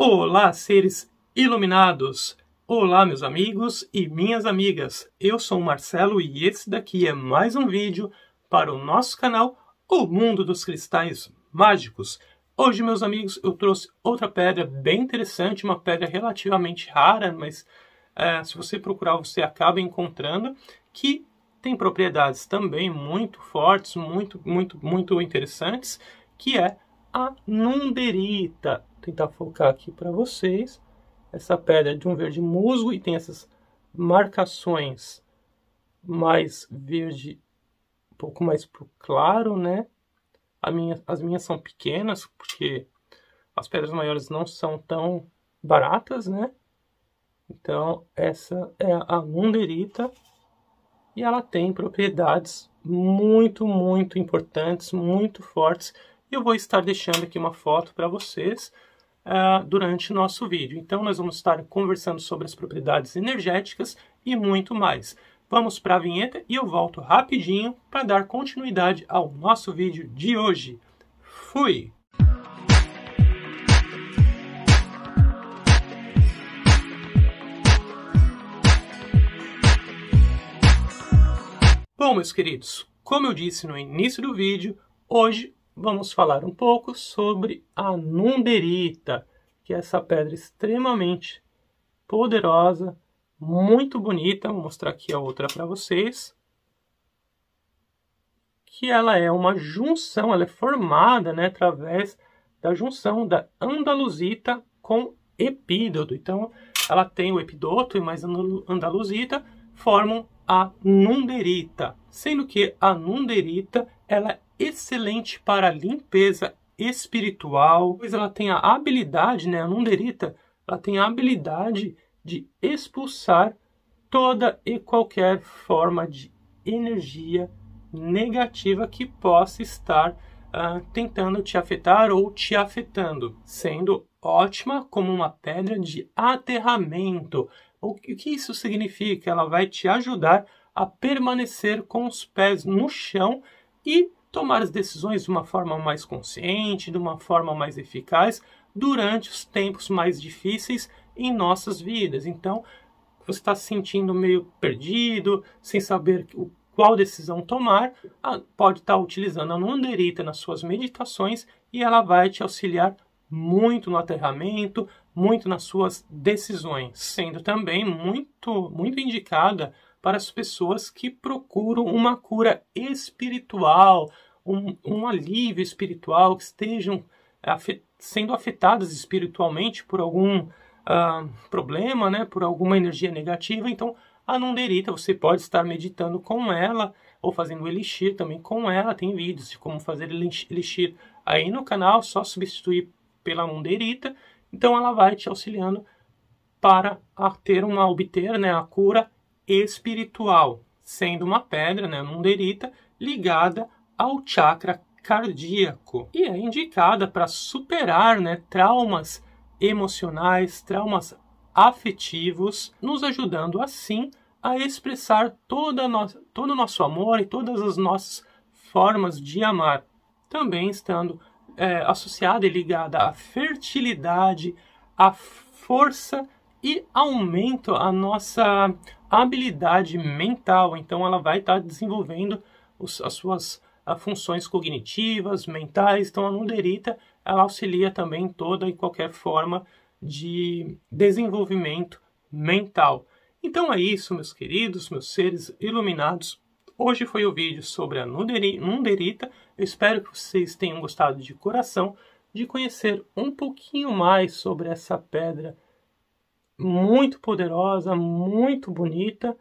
Olá, seres iluminados! Olá, meus amigos e minhas amigas! Eu sou Marcelo e esse daqui é mais um vídeo para o nosso canal O Mundo dos Cristais Mágicos. Hoje, meus amigos, eu trouxe outra pedra bem interessante, uma pedra relativamente rara, mas é, se você procurar, você acaba encontrando, que tem propriedades também muito fortes, muito, muito, muito interessantes, que é a nunderita tentar focar aqui para vocês. Essa pedra é de um verde musgo e tem essas marcações mais verde, um pouco mais pro claro, né? Minha, as minhas são pequenas, porque as pedras maiores não são tão baratas, né? Então, essa é a munderita e ela tem propriedades muito, muito importantes, muito fortes. E eu vou estar deixando aqui uma foto para vocês uh, durante nosso vídeo. Então, nós vamos estar conversando sobre as propriedades energéticas e muito mais. Vamos para a vinheta e eu volto rapidinho para dar continuidade ao nosso vídeo de hoje. Fui! Bom, meus queridos, como eu disse no início do vídeo, hoje vamos falar um pouco sobre a nunderita, que é essa pedra extremamente poderosa, muito bonita. Vou mostrar aqui a outra para vocês. Que ela é uma junção, ela é formada né, através da junção da andalusita com epídoto. Então, ela tem o epidoto e mais andalusita formam a nunderita, sendo que a nunderita ela excelente para limpeza espiritual, pois ela tem a habilidade, né, a Nunderita, ela tem a habilidade de expulsar toda e qualquer forma de energia negativa que possa estar uh, tentando te afetar ou te afetando, sendo ótima como uma pedra de aterramento. O que isso significa? Ela vai te ajudar a permanecer com os pés no chão e tomar as decisões de uma forma mais consciente, de uma forma mais eficaz durante os tempos mais difíceis em nossas vidas. Então, você está se sentindo meio perdido, sem saber o qual decisão tomar, pode estar tá utilizando a Nunderita nas suas meditações e ela vai te auxiliar muito no aterramento, muito nas suas decisões, sendo também muito, muito indicada para as pessoas que procuram uma cura espiritual, um, um alívio espiritual, que estejam afet sendo afetadas espiritualmente por algum uh, problema, né, por alguma energia negativa. Então, a Nunderita, você pode estar meditando com ela ou fazendo elixir também com ela. Tem vídeos de como fazer elixir aí no canal, só substituir pela Nunderita. Então, ela vai te auxiliando para ter uma obter né, a cura espiritual, sendo uma pedra, né, munderita, ligada ao chakra cardíaco e é indicada para superar né, traumas emocionais, traumas afetivos, nos ajudando assim a expressar toda nossa, todo o nosso amor e todas as nossas formas de amar, também estando é, associada e ligada à fertilidade, à força e aumento a nossa habilidade mental. Então, ela vai estar tá desenvolvendo os, as suas ah, funções cognitivas, mentais. Então, a Nunderita ela auxilia também toda e qualquer forma de desenvolvimento mental. Então é isso, meus queridos, meus seres iluminados. Hoje foi o vídeo sobre a Nunderita. Eu espero que vocês tenham gostado de coração de conhecer um pouquinho mais sobre essa pedra muito poderosa, muito bonita,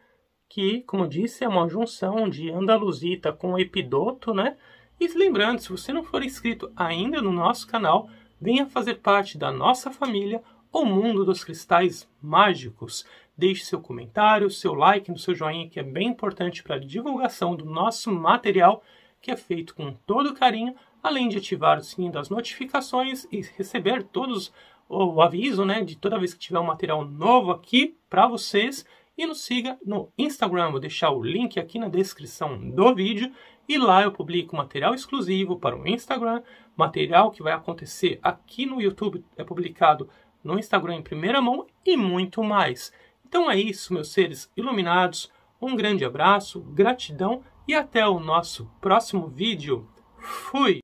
que, como eu disse, é uma junção de Andaluzita com Epidoto, né? E lembrando, se você não for inscrito ainda no nosso canal, venha fazer parte da nossa família, o mundo dos cristais mágicos. Deixe seu comentário, seu like no seu joinha, que é bem importante para a divulgação do nosso material, que é feito com todo carinho, além de ativar o sininho das notificações e receber todos os o aviso, né, de toda vez que tiver um material novo aqui para vocês. E nos siga no Instagram, vou deixar o link aqui na descrição do vídeo. E lá eu publico material exclusivo para o Instagram, material que vai acontecer aqui no YouTube, é publicado no Instagram em primeira mão e muito mais. Então é isso, meus seres iluminados. Um grande abraço, gratidão e até o nosso próximo vídeo. Fui!